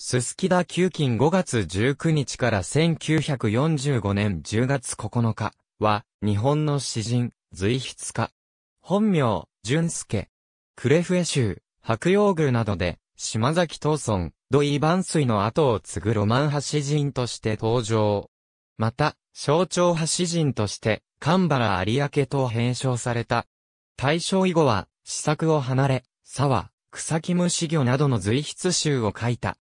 すすきだ旧金5月19日から1945年10月9日は、日本の詩人、随筆家。本名、淳介。クレフエ州、白洋宮などで、島崎東村、土井万水の後を継ぐロマン派詩人として登場。また、象徴派詩人として、神原有明と編称された。大正以後は、詩作を離れ、沢、草木虫魚などの随筆集を書いた。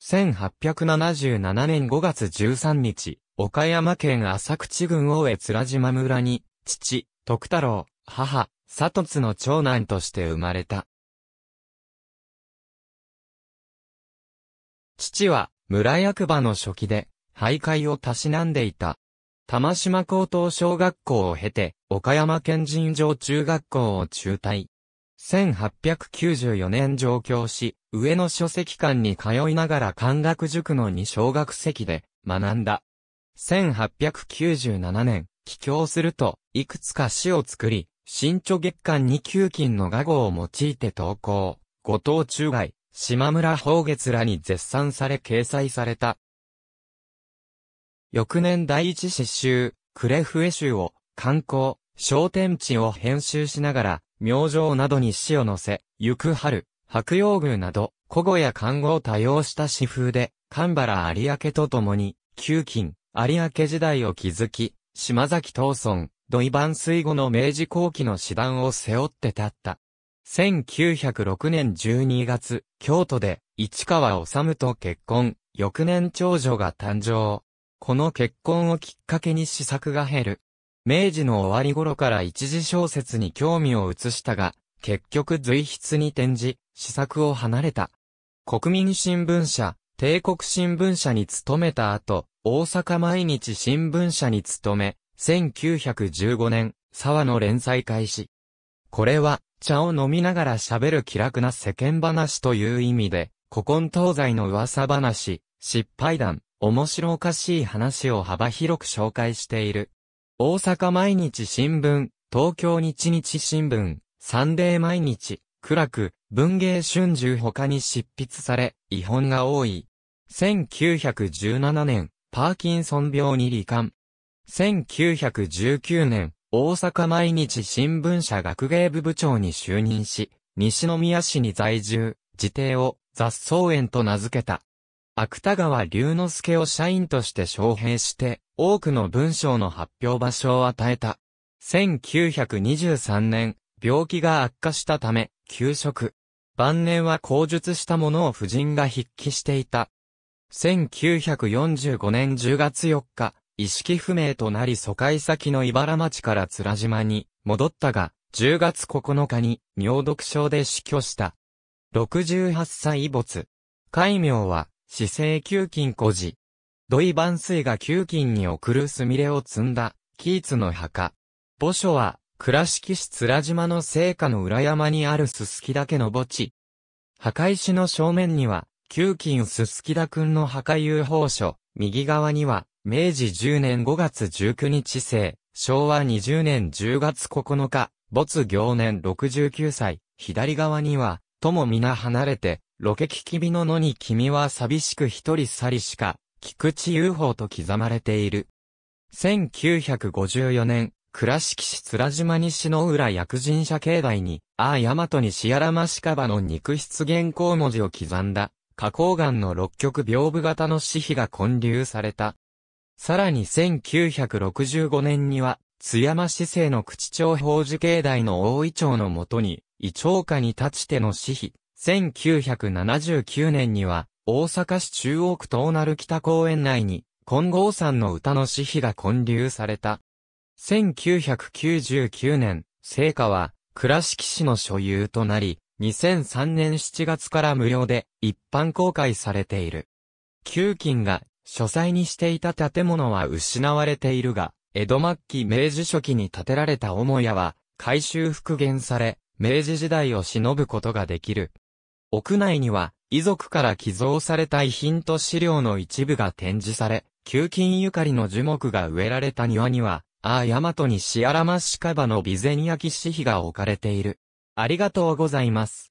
1877年5月13日、岡山県浅口郡大江津島村に、父、徳太郎、母、里津の長男として生まれた。父は、村役場の初期で、徘徊をたしなんでいた。玉島高等小学校を経て、岡山県人上中学校を中退。1894年上京し、上野書籍館に通いながら漢学塾の二小学籍で学んだ。1897年、帰郷すると、いくつか詩を作り、新著月間に旧金の画号を用いて投稿。後藤中外、島村宝月らに絶賛され掲載された。翌年第一詩集、クレフエ集を、観光、商店地を編集しながら、明星などに死を乗せ、行く春、白陽宮など、古語や漢語を多用した詩風で、神原有明と共に、旧近、有明時代を築き、島崎東村、土井晩水後の明治後期の詩団を背負って立った。1906年12月、京都で、市川治と結婚、翌年長女が誕生。この結婚をきっかけに試作が減る。明治の終わり頃から一時小説に興味を移したが、結局随筆に転じ、試作を離れた。国民新聞社、帝国新聞社に勤めた後、大阪毎日新聞社に勤め、1915年、沢の連載開始。これは、茶を飲みながら喋る気楽な世間話という意味で、古今東西の噂話、失敗談、面白おかしい話を幅広く紹介している。大阪毎日新聞、東京日日新聞、サンデー毎日、暗く、文芸春秋他に執筆され、違本が多い。1917年、パーキンソン病に罹患。1919年、大阪毎日新聞社学芸部部長に就任し、西宮市に在住、自邸を雑草園と名付けた。芥川龍之介を社員として招聘して、多くの文章の発表場所を与えた。1923年、病気が悪化したため、休職。晩年は口述したものを夫人が筆記していた。1945年10月4日、意識不明となり疎開先の茨町から津良島に戻ったが、10月9日に尿毒症で死去した。68歳没。戒名は、死生休勤孤児。土井万水が旧金に送るスミレを積んだ、キーツの墓。墓所は、倉敷市津良島の聖火の裏山にあるすすきけの墓地。墓石の正面には、旧金すすき田くんの墓遊法所、右側には、明治10年5月19日生、昭和20年10月9日、没行年69歳、左側には、とも皆離れて、ロケ聞き火の野に君は寂しく一人去りしか、菊池雄法と刻まれている。1954年、倉敷市津島西の浦薬人社境内に、ああ大和西ましかばの肉質原稿文字を刻んだ、花崗岩の六極屏風型の紙碑が混流された。さらに1965年には、津山市政の口町法事境内の大井町のもとに、胃腸下に立ちての紙碑。1979年には、大阪市中央区東鳴北公園内に、金剛山の歌の詩碑が建立された。1999年、聖火は、倉敷市の所有となり、2003年7月から無料で一般公開されている。旧金が書斎にしていた建物は失われているが、江戸末期明治初期に建てられた母屋は改修復元され、明治時代を忍ぶことができる。屋内には遺族から寄贈された遺品と資料の一部が展示され、旧金ゆかりの樹木が植えられた庭には、ああ大和西あらましかばの備前焼紙碑が置かれている。ありがとうございます。